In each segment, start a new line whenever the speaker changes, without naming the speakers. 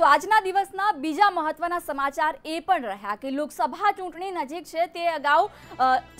તો આજના દિવસના બીજા મહત્વના સમાચાર એ પણ રહ્યા કે લોકસભા ચૂંટણી નજીક છે તે અગાઉ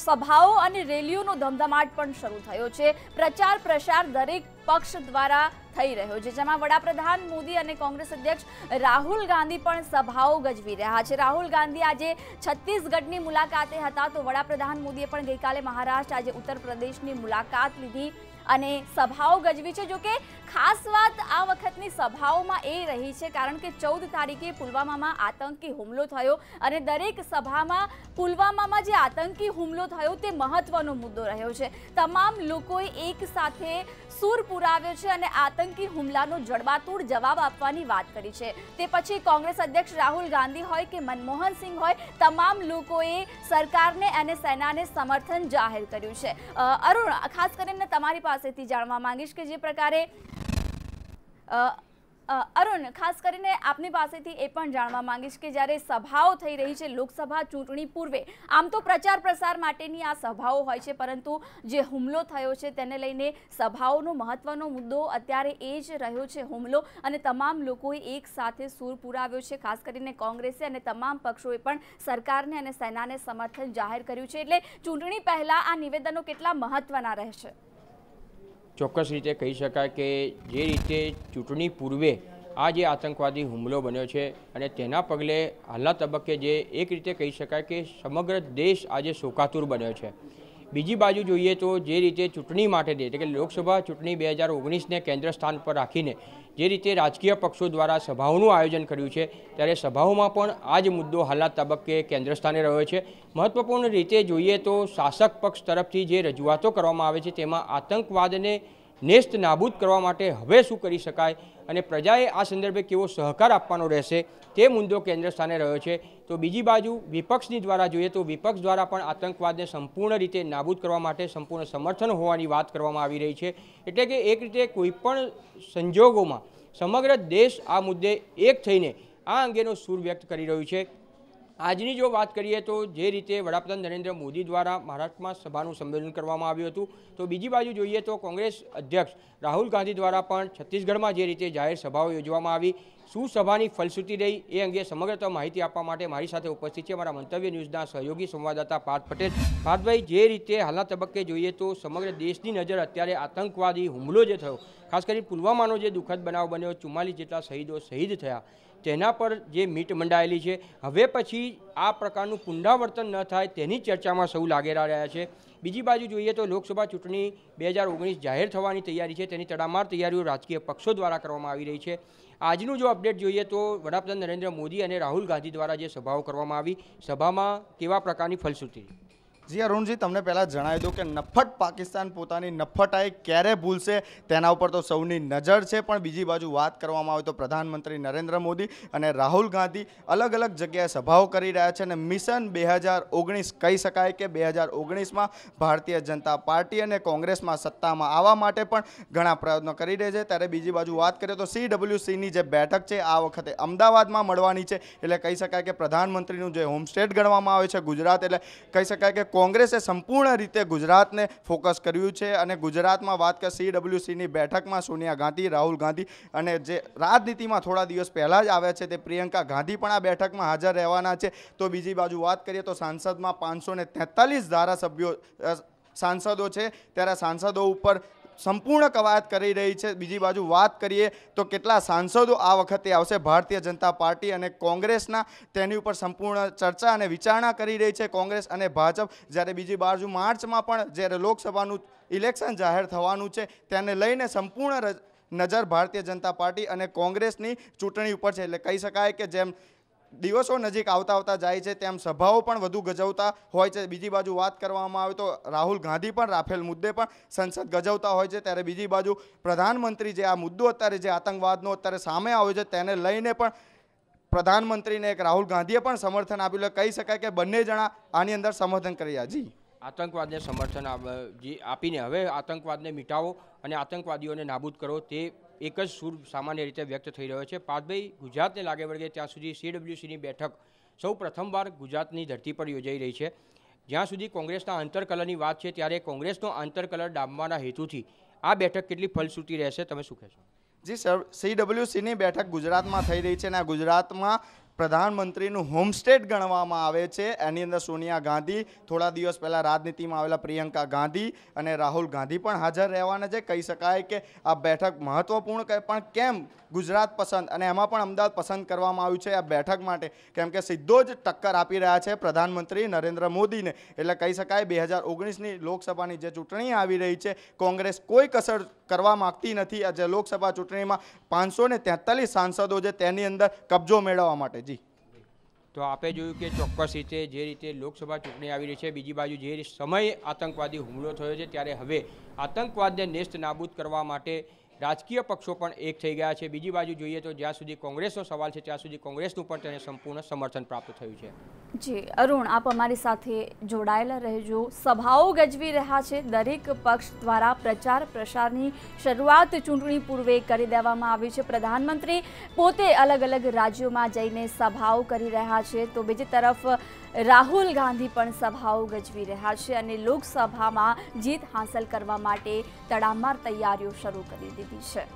સભાઓ અને રેલીઓનો ધમધમાટ પણ શરૂ થયો છે પ્રચાર પ્રસાર દરેક પક્ષ દ્વારા થઈ રહ્યો છે જેમાં વડાપ્રધાન મોદી અને કોંગ્રેસ અધ્યક્ષ રાહુલ ગાંધી પણ સભાઓ ગજવી રહ્યા છે રાહુલ ગાંધી આજે છત્તીસગઢની મુલાકાતે હતા તો વડાપ્રધાન મોદીએ પણ ગઈકાલે મહારાષ્ટ્ર આજે ઉત્તર પ્રદેશની મુલાકાત લીધી અને સભાઓ ગજવી છે જોકે ખાસ વાત આ વખતની સભાઓમાં એ રહી છે કારણ કે ચૌદ તારીખે પુલવામામાં આતંકી હુમલો થયો અને દરેક સભામાં પુલવામામાં જે આતંકી હુમલો થયો તે મહત્વનો મુદ્દો રહ્યો છે તમામ લોકોએ એક સાથે સૂર પુરાવ્યો છે અને આતંકી હુમલાનો જડબાતૂર જવાબ આપવાની વાત કરી છે તે પછી કોંગ્રેસ અધ્યક્ષ રાહુલ ગાંધી હોય કે મનમોહન સિંહ હોય તમામ લોકોએ સરકારને અને સેનાને સમર્થન જાહેર કર્યું છે અરુણ ખાસ કરીને તમારી પાસે પાસેથી જાણવા માંગીશ કે જે પ્રકારે અરુણ ખાસ કરીને આપની પાસેથી એ પણ જાણવા માંગીશ કે જ્યારે સભાઓ થઈ રહી છે લોકસભા ચૂંટણી પૂર્વે આમ તો પ્રચાર પ્રસાર માટેની આ સભાઓ હોય છે પરંતુ જે હુમલો થયો છે તેને લઈને સભાઓનો મહત્વનો મુદ્દો અત્યારે એ જ રહ્યો છે હુમલો અને તમામ લોકોએ એક સાથે સૂર પુરાવ્યો છે ખાસ કરીને કોંગ્રેસે અને તમામ પક્ષોએ પણ સરકારને અને સેનાને સમર્થન જાહેર કર્યું છે એટલે ચૂંટણી પહેલાં આ નિવેદનો કેટલા મહત્વના રહેશે
ચોક્કસ રીતે કહી શકાય કે જે રીતે ચૂંટણી પૂર્વે આ જે આતંકવાદી હુમલો બન્યો છે અને તેના પગલે હાલના તબક્કે જે એક રીતે કહી શકાય કે સમગ્ર દેશ આજે શોકાતુર બન્યો છે બીજી બાજુ જોઈએ તો જે રીતે ચૂંટણી માટે એટલે કે લોકસભા ચૂંટણી બે હજાર ઓગણીસને કેન્દ્ર સ્થાન પર રાખીને જે રીતે રાજકીય પક્ષો દ્વારા સભાઓનું આયોજન કર્યું છે ત્યારે સભાઓમાં પણ આ જ મુદ્દો હાલના તબક્કે કેન્દ્ર સ્થાને રહ્યો છે મહત્વપૂર્ણ રીતે જોઈએ તો શાસક પક્ષ તરફથી જે રજૂઆતો કરવામાં આવે છે તેમાં આતંકવાદને નેસ્ત નાબૂદ કરવા માટે હવે શું કરી શકાય અને પ્રજાએ આ સંદર્ભે કેવો સહકાર આપવાનો રહેશે તે મુદ્દો કેન્દ્ર સ્થાને રહ્યો છે તો બીજી બાજુ વિપક્ષની દ્વારા જોઈએ તો વિપક્ષ દ્વારા પણ આતંકવાદને સંપૂર્ણ રીતે નાબૂદ કરવા માટે સંપૂર્ણ સમર્થન હોવાની વાત કરવામાં આવી રહી છે એટલે કે એક રીતે કોઈપણ સંજોગોમાં સમગ્ર દેશ આ મુદ્દે એક થઈને આ અંગેનો સૂર વ્યક્ત કરી રહ્યું છે આજની જો વાત કરીએ તો જે રીતે વડાપ્રધાન નરેન્દ્ર મોદી દ્વારા મહારાષ્ટ્રમાં સભાનું સંબોધન કરવામાં આવ્યું હતું તો બીજી બાજુ જોઈએ તો કોંગ્રેસ અધ્યક્ષ રાહુલ ગાંધી દ્વારા પણ છત્તીસગઢમાં જે રીતે જાહેર સભાઓ યોજવામાં આવી શું સભાની ફલશ્રુતિ રહી એ અંગે સમગ્રતા માહિતી આપવા માટે મારી સાથે ઉપસ્થિત છે મારા મંતવ્ય ન્યૂઝના સહયોગી સંવાદદાતા પાર્થ પટેલ પાર્થભાઈ જે રીતે હાલના તબક્કે જોઈએ તો સમગ્ર દેશની નજર અત્યારે આતંકવાદી હુમલો જે થયો ખાસ કરી પુલવામાનો જે દુઃખદ બનાવ બન્યો ચુમ્માલીસ જેટલા શહીદો શહીદ થયા તેના પર જે મીટ મંડાયેલી છે હવે પછી આ પ્રકારનું પુનરાવર્તન ન થાય તેની ચર્ચામાં સૌ લાગેલા રહ્યા છે બીજી બાજુ જોઈએ તો લોકસભા ચૂંટણી બે હજાર ઓગણીસ જાહેર થવાની તૈયારી છે તેની તડામાર તૈયારીઓ રાજકીય પક્ષો દ્વારા કરવામાં આવી રહી છે આજનું જો અપડેટ જોઈએ તો વડાપ્રધાન નરેન્દ્ર મોદી અને રાહુલ ગાંધી દ્વારા જે સભાઓ
કરવામાં આવી સભામાં કેવા પ્રકારની ફલશ્રુતિ જી અરુણજી તમને પહેલાં જણાવી દઉં કે નફટ પાકિસ્તાન પોતાની નફટાએ ક્યારે ભૂલશે તેના ઉપર તો સૌની નજર છે પણ બીજી બાજુ વાત કરવામાં આવે તો પ્રધાનમંત્રી નરેન્દ્ર મોદી અને રાહુલ ગાંધી અલગ અલગ જગ્યાએ સભાઓ કરી રહ્યા છે અને મિશન બે હજાર ઓગણીસ કહી શકાય કે બે હજાર ઓગણીસમાં ભારતીય જનતા પાર્ટી અને કોંગ્રેસમાં સત્તામાં આવવા માટે પણ ઘણા પ્રયત્નો કરી રહી છે ત્યારે બીજી બાજુ વાત કરીએ તો સીડબ્લ્યુસીની જે બેઠક છે આ વખતે અમદાવાદમાં મળવાની છે એટલે કહી શકાય કે પ્રધાનમંત્રીનું જે હોમસ્ટેટ ગણવામાં આવે છે ગુજરાત એટલે કહી શકાય કે કોંગ્રેસે સંપૂર્ણ રીતે ગુજરાતને ફોકસ કર્યું છે અને ગુજરાતમાં વાત કે સીડબ્લ્યુસીની બેઠકમાં સોનિયા ગાંધી રાહુલ ગાંધી અને જે રાજનીતિમાં થોડા દિવસ પહેલાં જ આવ્યા છે તે પ્રિયંકા ગાંધી પણ આ બેઠકમાં હાજર રહેવાના છે તો બીજી બાજુ વાત કરીએ તો સાંસદમાં પાંચસો ધારાસભ્યો સાંસદો છે ત્યારે સાંસદો ઉપર સંપૂર્ણ કવાયત કરી રહી છે બીજી બાજુ વાત કરીએ તો કેટલા સાંસદો આ વખતે આવશે ભારતીય જનતા પાર્ટી અને કોંગ્રેસના તેની ઉપર સંપૂર્ણ ચર્ચા અને વિચારણા કરી રહી છે કોંગ્રેસ અને ભાજપ જ્યારે બીજી બાજુ માર્ચમાં પણ જ્યારે લોકસભાનું ઇલેક્શન જાહેર થવાનું છે તેને લઈને સંપૂર્ણ નજર ભારતીય જનતા પાર્ટી અને કોંગ્રેસની ચૂંટણી ઉપર છે એટલે કહી શકાય કે જેમ દિવસો નજીક આવતા આવતા જાય છે તેમ સભાઓ પણ વધુ ગજવતા હોય છે બીજી બાજુ વાત કરવામાં આવે તો રાહુલ ગાંધી પણ રાફેલ મુદ્દે પણ સંસદ ગજવતા હોય છે ત્યારે બીજી બાજુ પ્રધાનમંત્રી જે આ મુદ્દો અત્યારે જે આતંકવાદનો અત્યારે સામે આવ્યો છે તેને લઈને પણ પ્રધાનમંત્રીને એક રાહુલ ગાંધીએ પણ સમર્થન આપ્યું એટલે કહી શકાય કે બંને જણા આની અંદર સમર્થન કરી રહ્યા જી
આતંકવાદને સમર્થન આપીને હવે આતંકવાદને મિટાવો અને આતંકવાદીઓને નાબૂદ કરો તે એક જ સૂર સામાન્ય રીતે વ્યક્ત થઈ રહ્યો છે પાર્થભાઈ ગુજરાતને લાગે વળગે ત્યાં સુધી સીડબ્લ્યુસીની બેઠક સૌ પ્રથમવાર ગુજરાતની ધરતી પર યોજાઈ રહી છે જ્યાં સુધી કોંગ્રેસના આંતરકલરની વાત છે ત્યારે કોંગ્રેસનો આંતરકલર ડામવાના હેતુથી આ બેઠક કેટલી ફલશ્રુતિ રહેશે તમે શું કહેશો
જી સર સીડબ્લ્યુસીની બેઠક ગુજરાતમાં થઈ રહી છે અને આ ગુજરાતમાં પ્રધાનમંત્રીનું હોમસ્ટેટ ગણવામાં આવે છે એની અંદર સોનિયા ગાંધી થોડા દિવસ પહેલાં રાજનીતિમાં આવેલા પ્રિયંકા ગાંધી અને રાહુલ ગાંધી પણ હાજર રહેવાના છે કહી શકાય કે આ બેઠક મહત્વપૂર્ણ કહે પણ કેમ ગુજરાત પસંદ અને એમાં પણ અમદાવાદ પસંદ કરવામાં આવ્યું છે આ બેઠક માટે કેમ કે સીધો જ ટક્કર આપી રહ્યા છે પ્રધાનમંત્રી નરેન્દ્ર મોદીને એટલે કહી શકાય બે હજાર ઓગણીસની લોકસભાની જે ચૂંટણી આવી રહી છે કોંગ્રેસ કોઈ કસર કરવા માગતી નથી આજે લોકસભા ચૂંટણીમાં પાંચસો ને તેતાલીસ સાંસદો છે તેની અંદર કબજો મેળવવા માટે જી
તો આપે જોયું કે ચોક્કસ રીતે જે રીતે લોકસભા ચૂંટણી આવી રહી છે બીજી બાજુ જે સમય આતંકવાદી હુમલો થયો છે ત્યારે હવે આતંકવાદને નેસ્ત નાબૂદ કરવા માટે રાજકીય પક્ષો પણ એક થઈ ગયા છે બીજી બાજુ જોઈએ તો જ્યાં સુધી કોંગ્રેસનો સવાલ છે ત્યાં સુધી કોંગ્રેસનું પણ તેને સંપૂર્ણ સમર્થન પ્રાપ્ત થયું છે
જી અરુણ આપ અમારી સાથે જોડાયેલા રહેજો સભાઓ ગજવી રહ્યા છે દરેક પક્ષ દ્વારા પ્રચાર પ્રસારની શરૂઆત ચૂંટણી પૂર્વે કરી દેવામાં આવી છે પ્રધાનમંત્રી પોતે અલગ અલગ રાજ્યોમાં જઈને સભાઓ કરી રહ્યા છે તો બીજી તરફ રાહુલ ગાંધી પણ સભાઓ ગજવી રહ્યા છે અને લોકસભામાં જીત હાંસલ કરવા માટે તડામાર તૈયારીઓ શરૂ કરી દીધી છે